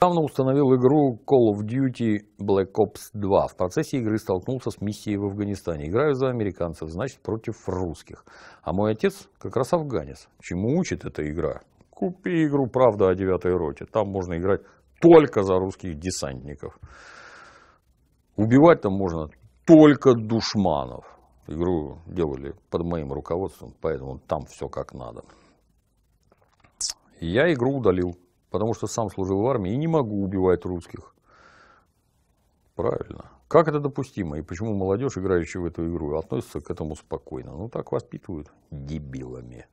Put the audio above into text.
Недавно установил игру Call of Duty Black Ops 2. В процессе игры столкнулся с миссией в Афганистане. Играю за американцев, значит против русских. А мой отец как раз афганец. Чему учит эта игра? Купи игру «Правда о девятой роте». Там можно играть только за русских десантников. Убивать там можно только душманов. Игру делали под моим руководством, поэтому там все как надо. Я игру удалил потому что сам служил в армии и не могу убивать русских. Правильно. Как это допустимо? И почему молодежь, играющая в эту игру, относится к этому спокойно? Ну, так воспитывают дебилами.